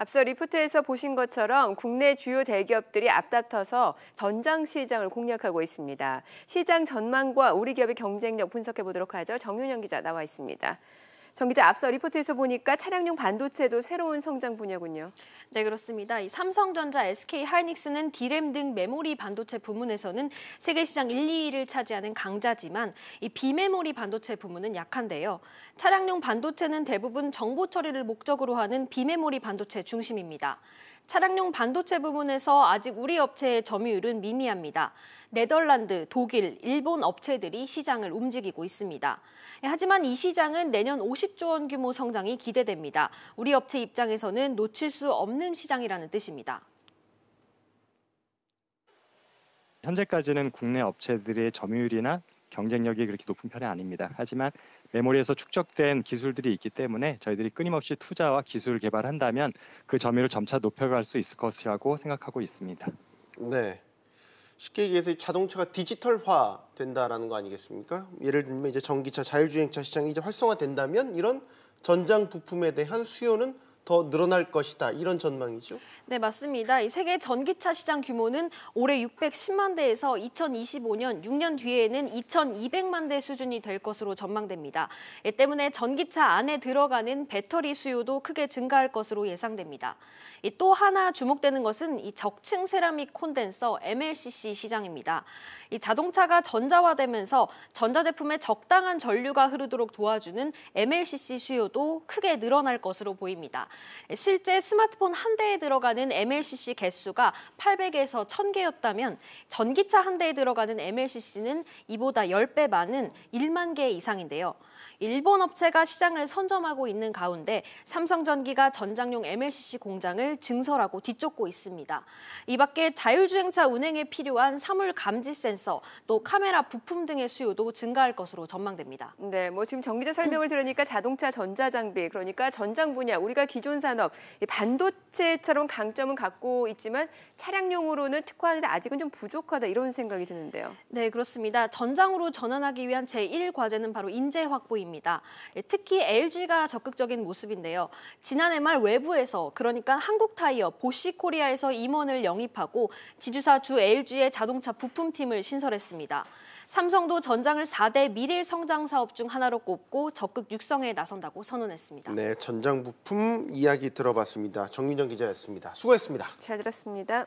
앞서 리포트에서 보신 것처럼 국내 주요 대기업들이 앞다퉈서 전장 시장을 공략하고 있습니다. 시장 전망과 우리 기업의 경쟁력 분석해 보도록 하죠. 정윤영 기자 나와 있습니다. 정 기자 앞서 리포트에서 보니까 차량용 반도체도 새로운 성장 분야군요. 네 그렇습니다. 이 삼성전자, SK 하이닉스는 디램 등 메모리 반도체 부문에서는 세계 시장 1, 2위를 차지하는 강자지만 이 비메모리 반도체 부문은 약한데요. 차량용 반도체는 대부분 정보 처리를 목적으로 하는 비메모리 반도체 중심입니다. 차량용 반도체 부문에서 아직 우리 업체의 점유율은 미미합니다. 네덜란드, 독일, 일본 업체들이 시장을 움직이고 있습니다. 예, 하지만 이 시장은 내년 50조 원 규모 성장이 기대됩니다. 우리 업체 입장에서는 놓칠 수 없는 시장이라는 뜻입니다. 현재까지는 국내 업체들의 점유율이나 경쟁력이 그렇게 높은 편이 아닙니다. 하지만 메모리에서 축적된 기술들이 있기 때문에 저희들이 끊임없이 투자와 기술을 개발한다면 그점유율을 점차 높여갈 수 있을 것이라고 생각하고 있습니다. 네. 쉽게 얘기해서 자동차가 디지털화 된다라는 거 아니겠습니까? 예를 들면 이제 전기차, 자율주행차 시장이 이제 활성화된다면 이런 전장 부품에 대한 수요는 더 늘어날 것이다 이런 전망이죠? 네 맞습니다. 이 세계 전기차 시장 규모는 올해 610만 대에서 2025년 6년 뒤에는 2,200만 대 수준이 될 것으로 전망됩니다. 때문에 전기차 안에 들어가는 배터리 수요도 크게 증가할 것으로 예상됩니다. 또 하나 주목되는 것은 이 적층 세라믹 콘덴서 MLCC 시장입니다. 이 자동차가 전자화되면서 전자제품에 적당한 전류가 흐르도록 도와주는 MLCC 수요도 크게 늘어날 것으로 보입니다. 실제 스마트폰 한 대에 들어가는 MLCC 개수가 800에서 1000개였다면 전기차 한 대에 들어가는 MLCC는 이보다 10배 많은 1만 개 이상인데요. 일본 업체가 시장을 선점하고 있는 가운데 삼성전기가 전장용 MLCC 공장을 증설하고 뒤쫓고 있습니다. 이 밖에 자율주행차 운행에 필요한 사물 감지 센서, 또 카메라 부품 등의 수요도 증가할 것으로 전망됩니다. 네, 뭐 지금 정기자 설명을 들으니까 자동차 전자장비, 그러니까 전장 분야, 우리가 기존 산업, 반도체처럼 강점은 갖고 있지만 차량용으로는 특화하는데 아직은 좀 부족하다 이런 생각이 드는데요. 네, 그렇습니다. 전장으로 전환하기 위한 제1 과제는 바로 인재 확보입니다. 보입니다. 예, 특히 LG가 적극적인 모습인데요. 지난해 말 외부에서 그러니까 한국타이어 보시코리아에서 임원을 영입하고 지주사 주 LG의 자동차 부품팀을 신설했습니다. 삼성도 전장을 4대 미래 성장 사업 중 하나로 꼽고 적극 육성에 나선다고 선언했습니다. 네, 전장 부품 이야기 들어봤습니다. 정민정 기자였습니다. 수고했습니다. 잘 들었습니다.